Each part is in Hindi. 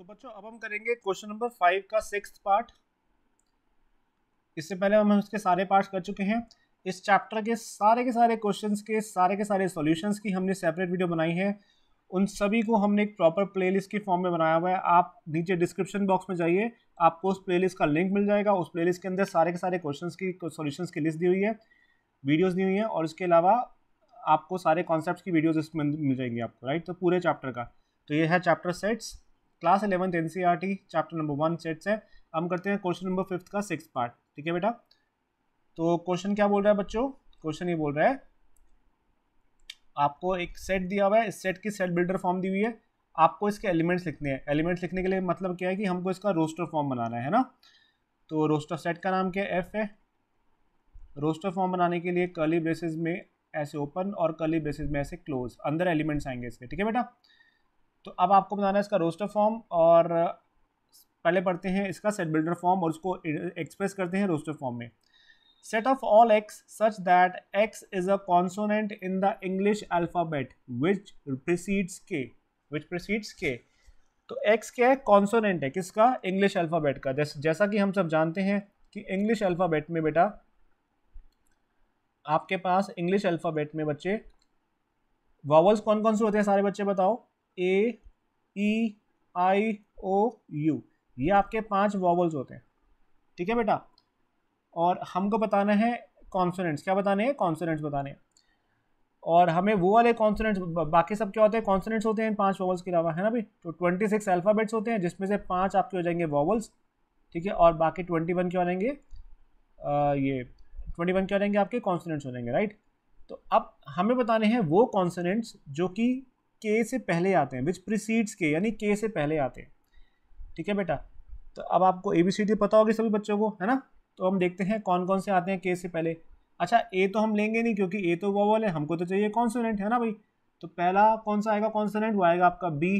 तो बच्चों अब हम करेंगे क्वेश्चन नंबर फाइव का सिक्स पार्ट इससे पहले हम उसके सारे पार्ट कर चुके हैं इस चैप्टर के सारे के सारे क्वेश्चन के सारे के सारे सोल्यूशन की हमने सेपरेट वीडियो बनाई है उन सभी को हमने एक प्रॉपर प्लेलिस्ट के फॉर्म में बनाया हुआ है आप नीचे डिस्क्रिप्शन बॉक्स में जाइए आपको उस प्लेलिस्ट का लिंक मिल जाएगा उस प्लेलिस्ट के अंदर सारे के सारे क्वेश्चंस की सॉल्यूशंस की लिस्ट दी हुई है वीडियोस दी हुई हैं और इसके अलावा आपको सारे कॉन्सेप्ट की वीडियोज इसमें मिल जाएंगी आपको राइट तो पूरे चैप्टर का तो ये है chapter sets class eleventh and chapter number one set से हम करते हैं क्वेश्चन नंबर फिफ्थ का सिक्स पार्ट ठीक है बेटा तो क्वेश्चन क्या बोल रहा है बच्चों क्वेश्चन ये बोल रहा है आपको एक सेट दिया हुआ है इस सेट की सेट बिल्डर फॉर्म दी हुई है आपको इसके एलिमेंट्स लिखने हैं एलिमेंट्स लिखने के लिए मतलब क्या है कि हमको इसका रोस्टर फॉर्म बनाना है ना तो रोस्टर सेट का नाम क्या है एफ है रोस्टर फॉर्म बनाने के लिए कली बेसिस में ऐसे ओपन और कली बेसिस में ऐसे क्लोज अंदर एलिमेंट्स आएंगे इसके ठीक है बेटा तो अब आपको बताना है इसका रोस्टर फॉर्म और पहले पढ़ते हैं इसका सेट बिल्डर फॉर्म और उसको एक्सप्रेस करते हैं रोस्टर फॉर्म में set of all X such that X is a consonant in the English alphabet which precedes K which precedes के तो एक्स क्या है कॉन्सोनेंट है किसका इंग्लिश अल्फ़ाबेट का जैसा कि हम सब जानते हैं कि इंग्लिश अल्फ़ाबेट में बेटा आपके पास इंग्लिश अल्फ़ाबेट में बच्चे वॉवल्स कौन कौन से होते हैं सारे बच्चे बताओ ए ई आई ओ यू ये आपके पांच वॉवल्स होते हैं ठीक है बेटा और हमको बताना है कॉन्सोनेंट्स क्या बताने हैं कॉन्सोनेंट्स बताने हैं और हमें वो वाले कॉन्सोनेंट्स बाकी सब क्या होते हैं कॉन्सोनेंट्स होते हैं पांच वॉवल्स के अलावा है ना भाई तो ट्वेंटी सिक्स अल्फ़ाबेट्स होते हैं जिसमें से पांच आपके हो जाएंगे वॉवल्स ठीक है और बाकी ट्वेंटी वन क्या हो जाएंगे ये ट्वेंटी वन क्या हो जाएंगे आपके कॉन्सोनेंट्स हो जाएंगे राइट तो अब हमें बताने हैं वो कॉन्सोनेंट्स जो कि के से पहले आते हैं विच प्रिसीड्स के यानी के से पहले आते हैं ठीक है बेटा तो अब आपको ए बी सी डी पता होगी सभी बच्चों को है ना तो हम देखते हैं कौन कौन से आते हैं के से पहले अच्छा ए तो हम लेंगे नहीं क्योंकि ए तो वॉवल है हमको तो चाहिए कॉन्सोनेंट है ना भाई तो पहला कौन सा आएगा कॉन्सोनेंट वो आएगा आपका बी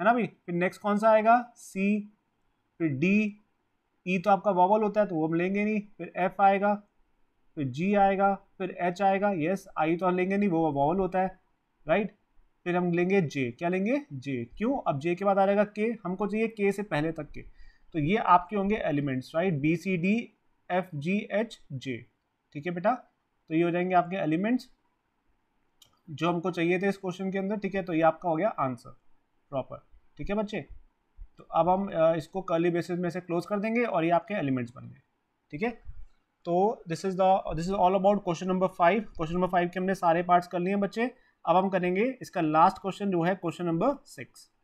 है ना भाई फिर नेक्स्ट कौन सा आएगा सी फिर डी ई e तो आपका वॉवल होता है तो वो हम लेंगे नहीं फिर एफ आएगा फिर जी आएगा फिर एच आएगा यस आई तो हम लेंगे नहीं वो वॉवल होता है राइट फिर हम लेंगे जे क्या लेंगे जे क्यों अब जे के बाद आ जाएगा के हमको चाहिए के से पहले तक के तो ये आपके होंगे elements right B C D F G H J ठीक है बेटा तो ये हो जाएंगे आपके एलिमेंट्स जो हमको चाहिए थे इस क्वेश्चन के अंदर ठीक है तो ये आपका हो गया आंसर प्रॉपर ठीक है बच्चे तो अब हम इसको कर्ली बेसिस में से क्लोज कर देंगे और ये आपके एलिमेंट्स बन गए ठीक है तो this is the this is all about question number five question number five के हमने सारे पार्ट्स कर लिए हैं बच्चे अब हम करेंगे इसका लास्ट क्वेश्चन जो है क्वेश्चन नंबर सिक्स